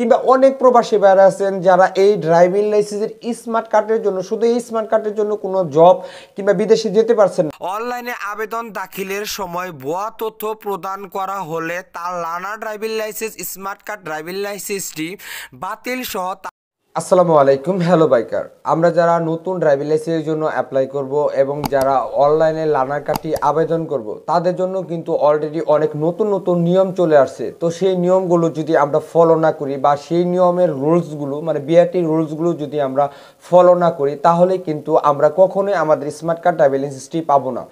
কিংবা অনেক প্রবাসী ভাইরা আছেন যারা এই ড্রাইভিং লাইসেন্সের স্মার্ট কার্ডের জন্য শুধু এই স্মার্ট কার্ডের জন্য কোনো জব কিংবা বিদেশে যেতে পারছেন না অনলাইনে আবেদন দাখিলের সময় ভুয়া তথ্য প্রদান করা হলে তার learner driving licence smart card driving লাইসেন্সটি বাতিল সহ আসসালামু আলাইকুম হ্যালো বাইকার আমরা যারা নতুন ড্রাইভিং লাইসেন্সের জন্য অ্যাপ্লাই করব এবং যারা অনলাইনে লার্নার কার্ডটি আবেদন করব তাদের জন্য কিন্তু অলরেডি অনেক নতুন নতুন নিয়ম চলে আসছে তো সেই নিয়মগুলো যদি আমরা ফলো না করি বা সেই নিয়মের রুলসগুলো মানে বিআরটি রুলসগুলো যদি আমরা ফলো না করি তাহলে কিন্তু আমরা কখনোই আমাদের স্মার্ট কার্ড ড্রাইভিং লাইসেন্সটি পাবো না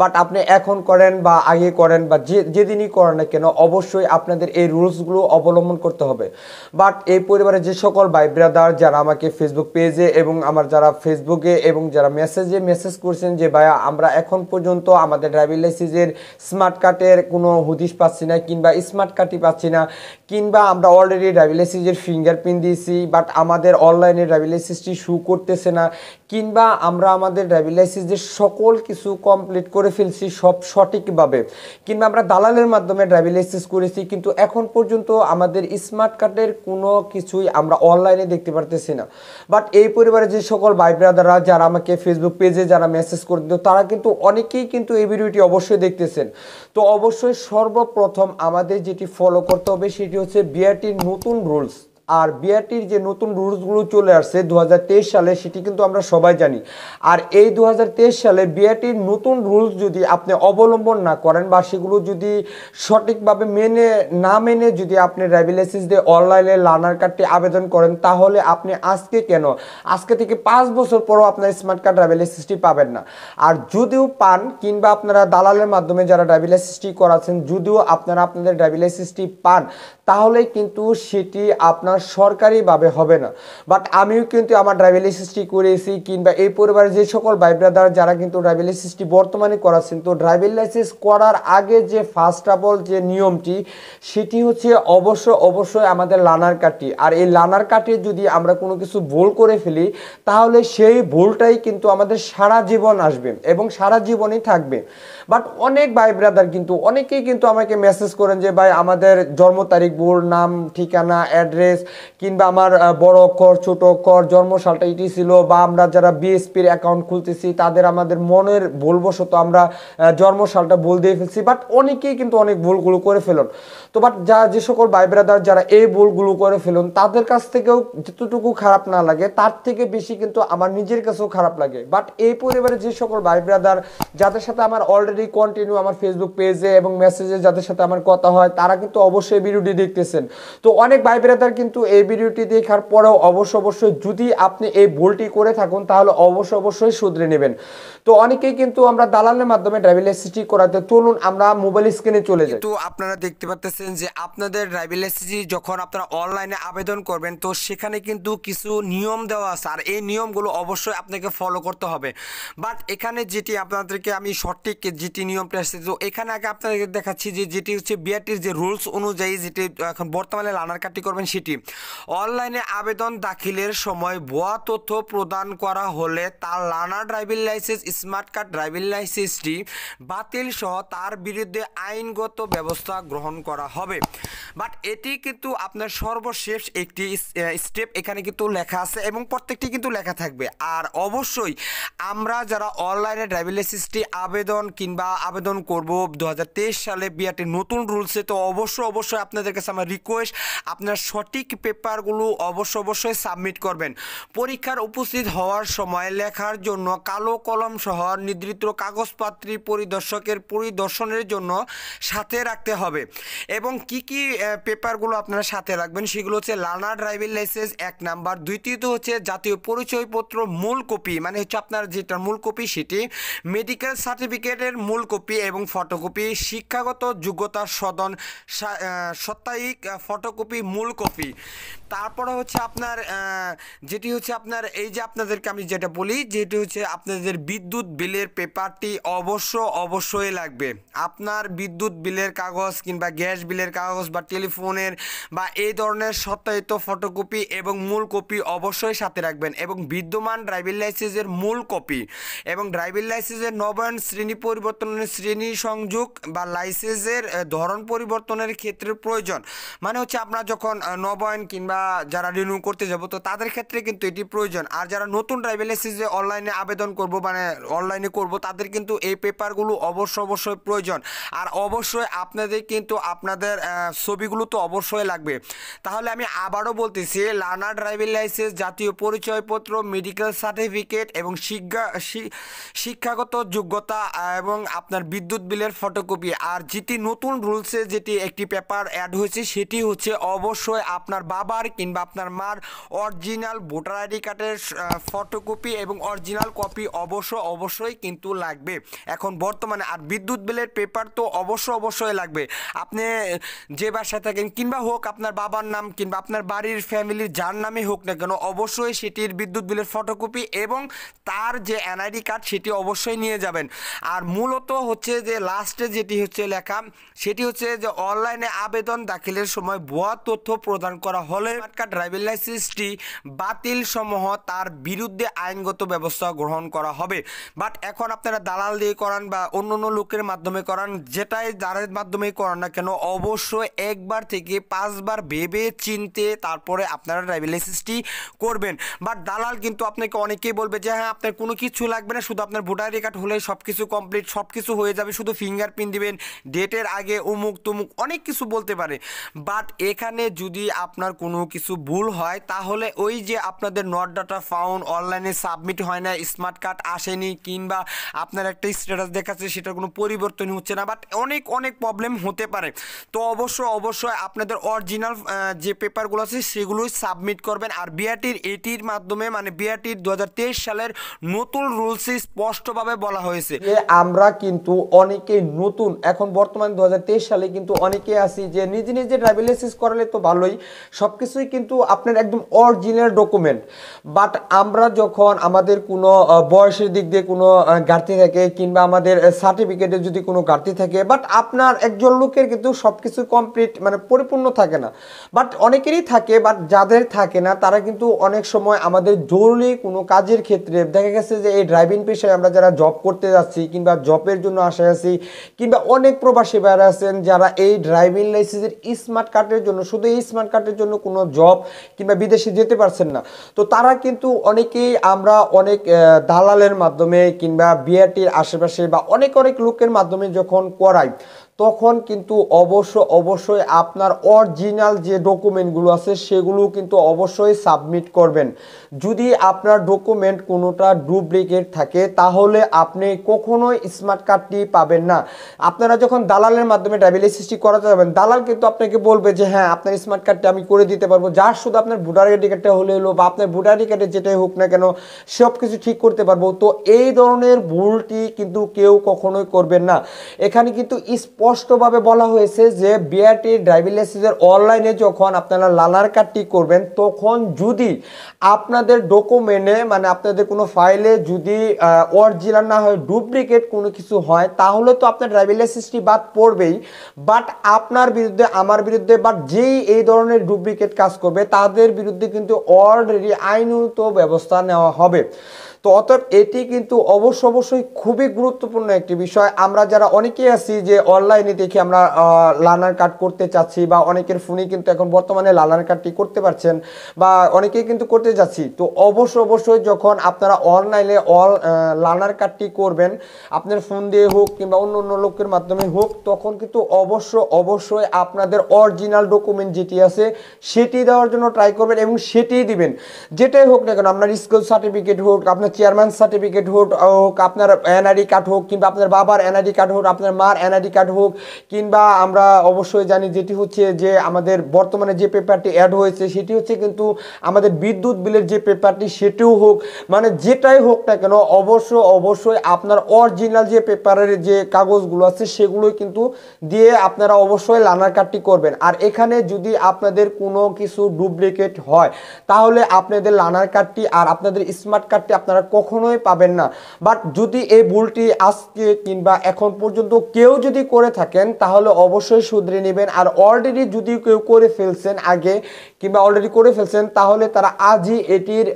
বাট আপনি এখন করেন বা আগে করেন বা যে যেদিনই করেন না কেন অবশ্যই আপনাদের এই রুলসগুলো অবলম্বন করতে হবে বাট এই পরিবারের যে সকল ভাই ব্রাদার যারা আমাকে ফেসবুক পেজে এবং আমার যারা ফেসবুকে এবং যারা মেসেজে মেসেজ করছেন যে ভাইয়া আমরা এখন পর্যন্ত আমাদের ড্রাইভিং লাইসেন্সের স্মার্ট কার্ডের কোনো হুদিস পাচ্ছি না কিংবা স্মার্ট কার্ডটি পাচ্ছি না কিংবা আমরা অলরেডি ড্রাইভিং লাইসেন্সের ফিঙ্গারপ্রিন্ট দিয়েছি বাট আমাদের অনলাইনে ড্রাইভিং লাইসেন্সটি শু করতেছে না কিংবা আমরা আমাদের ড্রাইভিং লাইসেন্সের সকল কিছু কমপ্লিট করে করে ফেলছি সব সঠিকভাবে কিংবা আমরা দালালের মাধ্যমে ড্রাইভিং লাইসেন্স করেছি কিন্তু এখন পর্যন্ত আমাদের স্মার্ট কার্ডের কোনো কিছুই আমরা অনলাইনে দেখতে পারতেছি না বাট এই পরিবারে যে সকল ভাই ব্রাদাররা যারা আমাকে ফেসবুক পেজে যারা মেসেজ করে দিত তারা কিন্তু অনেকেই কিন্তু এই ভিডিওটি অবশ্যই দেখতেছেন তো অবশ্যই সর্বপ্রথম আমাদের যেটি ফলো করতে হবে সেটি হচ্ছে বিআরটির নতুন রুলস আর বিআরটির যে নতুন রুলসগুলো চলে আসছে দু সালে সেটি কিন্তু আমরা সবাই জানি আর এই দু সালে বিআরটির নতুন রুলস যদি আপনি অবলম্বন না করেন বা সেগুলো যদি সঠিকভাবে মেনে না মেনে যদি আপনি ড্রাইভিং লাইসেন্স দিয়ে অনলাইনে লার্নার কার্ডটি আবেদন করেন তাহলে আপনি আজকে কেন আজকে থেকে পাঁচ বছর পরও আপনার স্মার্ট কার্ড ড্রাইভিং লাইসেন্সটি পাবেন না আর যদিও পান কিংবা আপনারা দালালের মাধ্যমে যারা ড্রাইভিং লাইসেন্সটি করাচ্ছেন যদিও আপনারা আপনাদের ড্রাইভিং লাইসেন্সটি পান তাহলে কিন্তু সেটি আপনার সরকারিভাবে হবে না বাট আমিও কিন্তু আমার ড্রাইভিং লাইসেন্সটি করেছি কিংবা এই পরিবারের যে সকল ভাই ব্রাদার যারা কিন্তু লাইসেন্সটি বর্তমানে করাচ্ছেন তো ড্রাইভিং লাইসেন্স করার আগে যে ফার্স্ট অফ অল যে নিয়মটি সেটি হচ্ছে অবশ্য অবশ্যই আমাদের লানার কাটি আর এই লানার কাটে যদি আমরা কোনো কিছু ভুল করে ফেলি তাহলে সেই ভুলটাই কিন্তু আমাদের সারা জীবন আসবে এবং সারা জীবনই থাকবে বাট অনেক ভাই ব্রাদার কিন্তু অনেকেই কিন্তু আমাকে মেসেজ করেন যে ভাই আমাদের জন্ম তারিখ বোর নাম ঠিকানা অ্যাড্রেস কিংবা আমার বড় অক্ষর ছোট অক্ষর জন্মশালটা এটি ছিল বা আমরা যারা বিএসপির অ্যাকাউন্ট খুলতেছি তাদের আমাদের মনের ভুলবশত আমরা জন্মশালটা ভুল দিয়ে ফেলছি বাট অনেকেই কিন্তু অনেক ভুলগুলো করে ফেলুন তো বাট যা যে সকল ভাই ব্রাদার যারা এই ভুলগুলো করে ফেলুন তাদের কাছ থেকেও যতটুকু খারাপ না লাগে তার থেকে বেশি কিন্তু আমার নিজের কাছেও খারাপ লাগে বাট এই পরিবারে যে সকল ভাই ব্রাদার যাদের সাথে আমার অলরেডি অলরেডি কন্টিনিউ আমার ফেসবুক পেজে এবং মেসেজে যাদের সাথে আমার কথা হয় তারা কিন্তু অবশ্যই ভিডিওটি দেখতেছেন তো অনেক ভাই ব্রাদার কিন্তু এই ভিডিওটি দেখার পরেও অবশ্য অবশ্যই যদি আপনি এই ভুলটি করে থাকুন তাহলে অবশ্যই অবশ্যই শুধরে নেবেন তো অনেকেই কিন্তু আমরা দালালের মাধ্যমে ড্রাইভিং লাইসেন্সটি করাতে চলুন আমরা মোবাইল স্ক্রিনে চলে যাই তো আপনারা দেখতে পাচ্ছেন যে আপনাদের ড্রাইভিং লাইসেন্স যখন আপনারা অনলাইনে আবেদন করবেন তো সেখানে কিন্তু কিছু নিয়ম দেওয়া আছে আর এই নিয়মগুলো অবশ্যই আপনাকে ফলো করতে হবে বাট এখানে যেটি আপনাদেরকে আমি সঠিক জিটি নিয়ম আসছে তো এখানে আগে আপনাদের দেখাচ্ছি যে যেটি হচ্ছে বিআরটির যে রুলস অনুযায়ী যেটি এখন বর্তমানে লানার কাটি করবেন সেটি অনলাইনে আবেদন দাখিলের সময় ভুয়া তথ্য প্রদান করা হলে তার learner driving licence smart card driving লাইসেন্সটি বাতিল সহ তার বিরুদ্ধে আইনগত ব্যবস্থা গ্রহণ করা হবে বাট এটি কিন্তু আপনার সর্বশেষ একটি স্টেপ এখানে কিন্তু লেখা আছে এবং প্রত্যেকটি কিন্তু লেখা থাকবে আর অবশ্যই আমরা যারা অনলাইনে ড্রাইভিং লাইসেন্সটি আবেদন কিন কিংবা আবেদন করব দু সালে বিআরটির নতুন রুলসে তো অবশ্যই অবশ্যই আপনাদের কাছে আমার রিকোয়েস্ট আপনার সঠিক পেপারগুলো অবশ্য অবশ্যই সাবমিট করবেন পরীক্ষার উপস্থিত হওয়ার সময় লেখার জন্য কালো কলম সহ নির্দিষ্ট কাগজপত্রী পরিদর্শকের পরিদর্শনের জন্য সাথে রাখতে হবে এবং কি কি পেপারগুলো আপনারা সাথে রাখবেন সেগুলো হচ্ছে লার্নার ড্রাইভিং লাইসেন্স এক নাম্বার দ্বিতীয়ত হচ্ছে জাতীয় পরিচয়পত্র মূল কপি মানে হচ্ছে আপনার যেটা মূল কপি সেটি মেডিকেল সার্টিফিকেটের মূল কপি এবং ফটোকপি শিক্ষাগত যোগ্যতা সদন সাপ্তাহিক ফটোকপি মূল কপি তারপরে হচ্ছে আপনার যেটি হচ্ছে আপনার এই যে আপনাদেরকে আমি যেটা বলি যেটি হচ্ছে আপনাদের বিদ্যুৎ বিলের পেপারটি অবশ্য অবশ্যই লাগবে আপনার বিদ্যুৎ বিলের কাগজ কিংবা গ্যাস বিলের কাগজ বা টেলিফোনের বা এই ধরনের সত্যায়িত ফটোকপি এবং মূল কপি অবশ্যই সাথে রাখবেন এবং বিদ্যমান ড্রাইভিং লাইসেন্সের মূল কপি এবং ড্রাইভিং লাইসেন্সের নবায়ন শ্রেণী পরিবর্তন পরিবর্তনের শ্রেণী সংযোগ বা লাইসেন্সের ধরন পরিবর্তনের ক্ষেত্রে প্রয়োজন মানে হচ্ছে আপনারা যখন নবায়ন কিংবা যারা রিনিউ করতে যাব তো তাদের ক্ষেত্রে কিন্তু এটি প্রয়োজন আর যারা নতুন ড্রাইভিং লাইসেন্সে অনলাইনে আবেদন করব মানে অনলাইনে করব তাদের কিন্তু এই পেপারগুলো অবশ্য অবশ্যই প্রয়োজন আর অবশ্যই আপনাদের কিন্তু আপনাদের ছবিগুলো তো অবশ্যই লাগবে তাহলে আমি আবারও বলতেছি লার্নার ড্রাইভিং লাইসেন্স জাতীয় পরিচয়পত্র মেডিকেল সার্টিফিকেট এবং শিক্ষা শিক্ষাগত যোগ্যতা এবং আপনার বিদ্যুৎ বিলের ফটোকপি আর যেটি নতুন রুলসে যেটি একটি পেপার অ্যাড হয়েছে সেটি হচ্ছে অবশ্যই আপনার বাবার কিংবা আপনার মার অরিজিনাল ভোটার আইডি কার্ডের ফটোকপি এবং অরিজিনাল কপি অবশ্য অবশ্যই কিন্তু লাগবে এখন বর্তমানে আর বিদ্যুৎ বিলের পেপার তো অবশ্য অবশ্যই লাগবে আপনি যে বাসায় থাকেন কিংবা হোক আপনার বাবার নাম কিংবা আপনার বাড়ির ফ্যামিলির যার নামে হোক না কেন অবশ্যই সেটির বিদ্যুৎ বিলের ফটোকপি এবং তার যে এনআইডি কার্ড সেটি অবশ্যই নিয়ে যাবেন আর মূল মূলত হচ্ছে যে লাস্টে যেটি হচ্ছে লেখা সেটি হচ্ছে যে অনলাইনে আবেদন দাখিলের সময় ভুয়া তথ্য প্রদান করা হলে মার্কা ড্রাইভিং লাইসেন্সটি বাতিল সমূহ তার বিরুদ্ধে আইনগত ব্যবস্থা গ্রহণ করা হবে বাট এখন আপনারা দালাল দিয়ে করান বা অন্য অন্য লোকের মাধ্যমে করান যেটাই যারের মাধ্যমে করান না কেন অবশ্যই একবার থেকে পাঁচবার ভেবে চিনতে তারপরে আপনারা ড্রাইভিং লাইসেন্সটি করবেন বাট দালাল কিন্তু আপনাকে অনেকেই বলবে যে হ্যাঁ আপনার কোনো কিছু লাগবে না শুধু আপনার ভোটার কার্ড হলে সব কিছু কমপ্লিট সব কিছু হয়ে যাবে শুধু ফিঙ্গার প্রিন্ট দিবেন ডেটের আগে অমুক তমুক অনেক কিছু বলতে পারে বাট এখানে যদি আপনার কোনো কিছু ভুল হয় তাহলে ওই যে আপনাদের নট ডাটা ফাউন্ড অনলাইনে সাবমিট হয় না স্মার্ট কার্ড আসেনি কিংবা আপনার একটা স্ট্যাটাস দেখাচ্ছে সেটার কোনো পরিবর্তন হচ্ছে না বাট অনেক অনেক প্রবলেম হতে পারে তো অবশ্য অবশ্যই আপনাদের অরিজিনাল যে পেপারগুলো আছে সেগুলোই সাবমিট করবেন আর বিআরটির এটির মাধ্যমে মানে বিআরটির দু সালের নতুন রুলসই স্পষ্টভাবে বলা হয়েছে আমরা আমরা কিন্তু অনেকেই নতুন এখন বর্তমান দু সালে কিন্তু অনেকে আছি যে নিজে নিজে ড্রাইভিং লাইসেন্স করালে তো ভালোই সব কিছুই কিন্তু আপনার একদম অরিজিনাল ডকুমেন্ট বাট আমরা যখন আমাদের কোনো বয়সের দিক দিয়ে কোনো ঘাটতি থাকে কিংবা আমাদের সার্টিফিকেটে যদি কোনো ঘাটতি থাকে বাট আপনার একজন লোকের কিন্তু সব কিছু কমপ্লিট মানে পরিপূর্ণ থাকে না বাট অনেকেরই থাকে বাট যাদের থাকে না তারা কিন্তু অনেক সময় আমাদের জরুরি কোনো কাজের ক্ষেত্রে দেখা গেছে যে এই ড্রাইভিং পেশায় আমরা যারা জব করতে যাচ্ছি কিংবা জব জবের জন্য আশায় আছি কিংবা অনেক প্রবাসী ভাইরা আছেন যারা এই ড্রাইভিং লাইসেন্সের স্মার্ট কার্ডের জন্য শুধু এই স্মার্ট কার্ডের জন্য কোনো জব কিংবা বিদেশে যেতে পারছেন না তো তারা কিন্তু অনেকেই আমরা অনেক দালালের মাধ্যমে কিংবা বিআরটির আশেপাশে বা অনেক অনেক লোকের মাধ্যমে যখন করাই তখন কিন্তু অবশ্য অবশ্যই আপনার অরিজিনাল যে ডকুমেন্টগুলো আছে সেগুলো কিন্তু অবশ্যই সাবমিট করবেন যদি আপনার ডকুমেন্ট কোনোটা ডুপ্লিকেট থাকে তাহলে আপনি কখনোই স্মার্ট কার্ডটি পাবেন না আপনারা যখন দালালের মাধ্যমে ডায়াবেলিসিসটি করাতে যাবেন দালাল কিন্তু আপনাকে বলবে যে হ্যাঁ আপনার স্মার্ট কার্ডটি আমি করে দিতে পারবো যার শুধু আপনার ভোটার আইডি কার্ডটা হলে হলো বা আপনার ভোটার আইডি কার্ডে যেটাই হোক না কেন সব কিছু ঠিক করতে পারবো তো এই ধরনের ভুলটি কিন্তু কেউ কখনোই করবেন না এখানে কিন্তু স্পষ্টভাবে বলা হয়েছে যে বিআরটি ড্রাইভিং লাইসেন্সের অনলাইনে যখন আপনারা লালার কার্ডটি করবেন তখন যদি আপনাদের ডকুমেন্টে মানে আপনাদের কোনো ফাইলে যদি অরিজিনাল না হয় ডুপ্লিকেট কোনো কিছু হয় তাহলে তো আপনার ড্রাইভিং লাইসেন্সটি বাদ পড়বেই বাট আপনার বিরুদ্ধে আমার বিরুদ্ধে বাট যেই এই ধরনের ডুপ্লিকেট কাজ করবে তাদের বিরুদ্ধে কিন্তু অলরেডি আইনত ব্যবস্থা নেওয়া হবে তো অতএব এটি কিন্তু অবশ্য অবশ্যই খুবই গুরুত্বপূর্ণ একটি বিষয় আমরা যারা অনেকেই আছি যে অনলাইনে দেখি আমরা লার্নার কার্ড করতে চাচ্ছি বা অনেকের ফোনে কিন্তু এখন বর্তমানে লার্নার কার্ডটি করতে পারছেন বা অনেকেই কিন্তু করতে যাচ্ছি তো অবশ্য অবশ্যই যখন আপনারা অনলাইনে অল লার্নার কার্ডটি করবেন আপনার ফোন দিয়ে হোক কিংবা অন্য অন্য লোকের মাধ্যমে হোক তখন কিন্তু অবশ্য অবশ্যই আপনাদের অরিজিনাল ডকুমেন্ট যেটি আছে সেটি দেওয়ার জন্য ট্রাই করবেন এবং সেটি দিবেন যেটাই হোক না কেন আপনার স্কুল সার্টিফিকেট হোক আপনার চেয়ারম্যান সার্টিফিকেট হোক আপনার আইডি কার্ড হোক কিংবা আপনার বাবার আইডি কার্ড হোক আপনার মার এনআইডি কার্ড হোক কিংবা আমরা অবশ্যই জানি যেটি হচ্ছে যে আমাদের বর্তমানে যে পেপারটি অ্যাড হয়েছে সেটি হচ্ছে কিন্তু আমাদের বিদ্যুৎ বিলের যে পেপারটি সেটিও হোক মানে যেটাই হোক না কেন অবশ্য অবশ্যই আপনার অরিজিনাল যে পেপারের যে কাগজগুলো আছে সেগুলোই কিন্তু দিয়ে আপনারা অবশ্যই লানার কার্ডটি করবেন আর এখানে যদি আপনাদের কোনো কিছু ডুপ্লিকেট হয় তাহলে আপনাদের লানার কার্ডটি আর আপনাদের স্মার্ট কার্ডটি আপনারা কখনোই পাবেন না বাট যদি এই ভুলটি আজকে কিংবা এখন পর্যন্ত কেউ যদি করে থাকেন তাহলে অবশ্যই শুধরে নেবেন আর অলরেডি যদি কেউ করে ফেলছেন আগে কিংবা অলরেডি করে ফেলছেন তাহলে তারা আজই এটির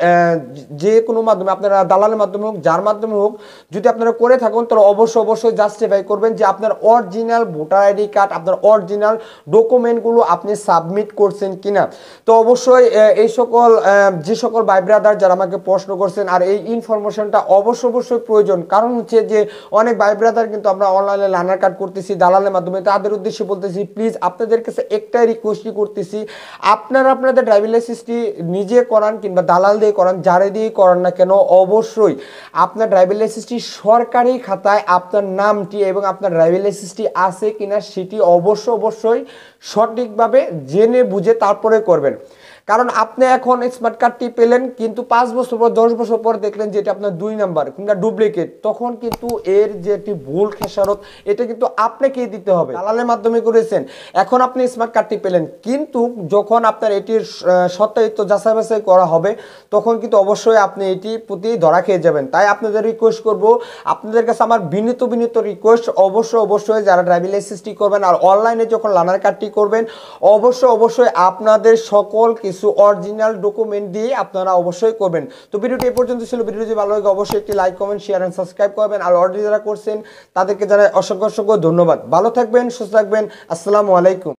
যে কোনো মাধ্যমে আপনারা দালালের মাধ্যমে হোক যার মাধ্যমে হোক যদি আপনারা করে থাকুন তাহলে অবশ্যই অবশ্যই জাস্টিফাই করবেন যে আপনার অরিজিনাল ভোটার আইডি কার্ড আপনার অরিজিনাল ডকুমেন্টগুলো আপনি সাবমিট করছেন কিনা তো অবশ্যই এই সকল যে সকল ভাই ব্রাদার যারা আমাকে প্রশ্ন করছেন আর এই ইনফরমেশনটা অবশ্য অবশ্যই প্রয়োজন কারণ হচ্ছে যে অনেক ভাই ব্রাদার কিন্তু আমরা অনলাইনে লানার কার্ড করতেছি দালালের মাধ্যমে তাদের উদ্দেশ্যে বলতেছি প্লিজ আপনাদের কাছে একটাই রিকোয়েস্টই করতেছি আপনারা আপনাদের ড্রাইভিং লাইসেন্সটি নিজে করান কিংবা দালাল দিয়ে করান যারে দিয়ে করান না কেন অবশ্যই আপনার ড্রাইভিং লাইসেন্সটি সরকারি খাতায় আপনার নামটি এবং আপনার ড্রাইভিং লাইসেন্সটি আছে কিনা সেটি অবশ্য অবশ্যই সঠিকভাবে জেনে বুঝে তারপরে করবেন কারণ আপনি এখন স্মার্ট কার্ডটি পেলেন কিন্তু পাঁচ বছর পর দশ বছর পর দেখলেন যেটি আপনার দুই নাম্বার কিংবা ডুপ্লিকেট তখন কিন্তু এর যে একটি ভুল খেসারত এটা কিন্তু আপনাকেই দিতে হবে দালালের মাধ্যমে করেছেন এখন আপনি স্মার্ট কার্ডটি পেলেন কিন্তু যখন আপনার এটির সত্যায়িত্ব যাচাই বাছাই করা হবে তখন কিন্তু অবশ্যই আপনি এটি প্রতি ধরা খেয়ে যাবেন তাই আপনাদের রিকোয়েস্ট করব আপনাদের কাছে আমার বিনীত বিনীত রিকোয়েস্ট অবশ্যই অবশ্যই যারা ড্রাইভিং লাইসেন্সটি করবেন আর অনলাইনে যখন লানার কার্ডটি করবেন অবশ্যই অবশ্যই আপনাদের সকল কিছু কিছু অরিজিনাল ডকুমেন্ট দিয়ে আপনারা অবশ্যই করবেন তো ভিডিওটি এ পর্যন্ত ছিল ভিডিও যদি ভালো লাগে অবশ্যই একটি like comment share and subscribe করবেন আর অলরেডি যারা করছেন তাদেরকে যারা অসংখ্য অসংখ্য ধন্যবাদ ভালো থাকবেন সুস্থ থাকবেন আসসালামু আলাইকুম